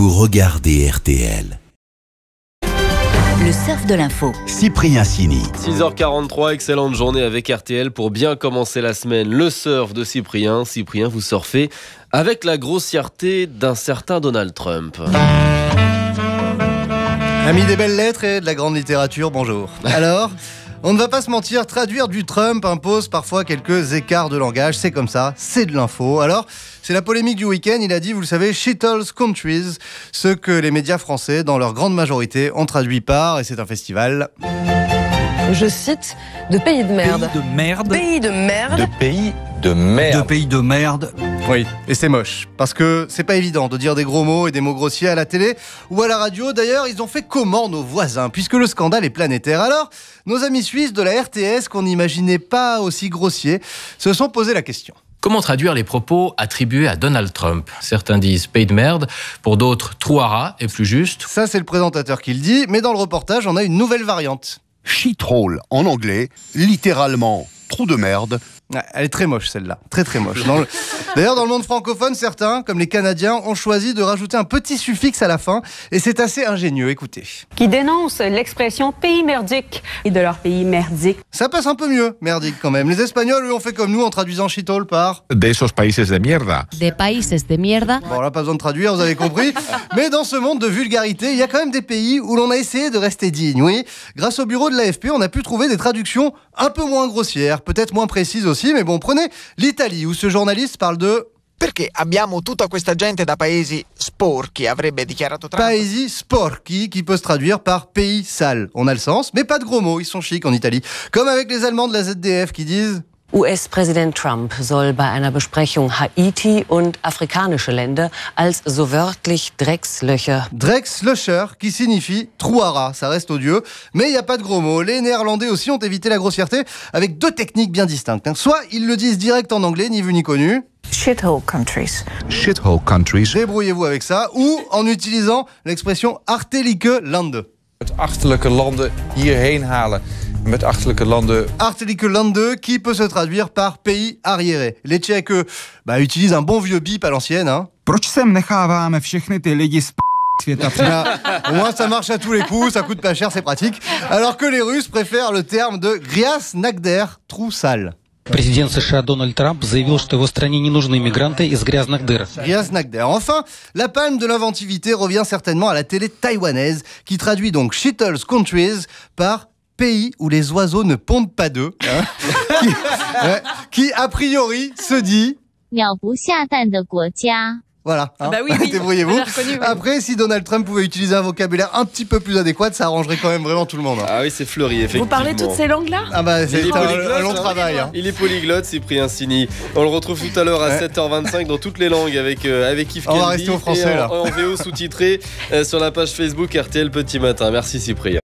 vous regardez RTL. Le surf de l'info. Cyprien Sini. 6h43, excellente journée avec RTL pour bien commencer la semaine. Le surf de Cyprien. Cyprien, vous surfez avec la grossièreté d'un certain Donald Trump. Amis des belles lettres et de la grande littérature, bonjour. Alors on ne va pas se mentir, traduire du Trump impose parfois quelques écarts de langage, c'est comme ça, c'est de l'info. Alors, c'est la polémique du week-end, il a dit, vous le savez, Shittle's Countries, ce que les médias français, dans leur grande majorité, ont traduit par, et c'est un festival. Je cite, de pays de merde. de merde. de merde. De pays de merde. De pays de merde. De pays de merde. Oui, et c'est moche. Parce que c'est pas évident de dire des gros mots et des mots grossiers à la télé ou à la radio. D'ailleurs, ils ont fait comment nos voisins Puisque le scandale est planétaire. Alors, nos amis suisses de la RTS, qu'on n'imaginait pas aussi grossiers, se sont posé la question. Comment traduire les propos attribués à Donald Trump Certains disent paid de merde, pour d'autres trouara est plus juste. Ça, c'est le présentateur qui le dit, mais dans le reportage, on a une nouvelle variante. troll » en anglais, littéralement trou de merde. Ah, elle est très moche celle-là, très très moche. D'ailleurs, dans le monde francophone, certains, comme les Canadiens, ont choisi de rajouter un petit suffixe à la fin, et c'est assez ingénieux, écoutez. Qui dénonce l'expression pays merdique et de leur pays merdique. Ça passe un peu mieux, merdique quand même. Les Espagnols, eux, ont fait comme nous en traduisant chitol par... De esos países de mierda. De países de mierda. Bon, là, pas besoin de traduire, vous avez compris. Mais dans ce monde de vulgarité, il y a quand même des pays où l'on a essayé de rester digne, oui. Grâce au bureau de l'AFP, on a pu trouver des traductions un peu moins grossières peut-être moins précise aussi, mais bon, prenez l'Italie où ce journaliste parle de perché abbiamo tutta questa gente da paesi sporchi, avrebbe dichiarato Paesi sporchi, qui peut se traduire par pays sale. On a le sens, mais pas de gros mots, ils sont chics en Italie. Comme avec les Allemands de la ZDF qui disent us President Trump soll bei einer Besprechung Haiti und afrikanische Länder als so wörtlich Dreckslöcher. Dreckslöcher, qui signifie trouara », Ça reste odieux, mais il n'y a pas de gros mots. Les Néerlandais aussi ont évité la grossièreté avec deux techniques bien distinctes. Soit ils le disent direct en anglais, ni vu ni connu. Shithole countries. Shithole countries. Débrouillez-vous avec ça. Ou en utilisant l'expression artélique Lande. Uit achterlijke landen hierheen halen. landen. qui peut se traduire par pays arriéré. Les Tchèques bah, utilisent un bon vieux bip à l'ancienne. Hein. Proč všechny ty lidi bah, moins ça marche à tous les coups, ça coûte pas cher, c'est pratique. Alors que les Russes préfèrent le terme de grias nagder, trou le président Президент Donald Trump, a заявил, что его стране не нужны мигранты из грязных дыр. Грязных дыр. Enfin, la palme de l'inventivité revient certainement à la télé taïwanaise, qui traduit donc Shittle's Countries par pays où les oiseaux ne pondent pas d'œufs, hein. qui, qui a priori se dit 鸟不下蛋的国家。voilà. Ah hein. bah oui, Débrouillez-vous. Après, si Donald Trump pouvait utiliser un vocabulaire un petit peu plus adéquat, ça arrangerait quand même vraiment tout le monde. Hein. Ah oui, c'est fleuri, effectivement. Vous parlez toutes ces langues-là Ah bah, c'est un, long hein. travail. Il est polyglotte, Cyprien Sini. On le retrouve tout à l'heure à 7h25 dans toutes les langues avec, avec euh, avec Yves On va rester au français, là. En, VO sous-titré euh, sur la page Facebook RTL Petit Matin. Merci, Cyprien.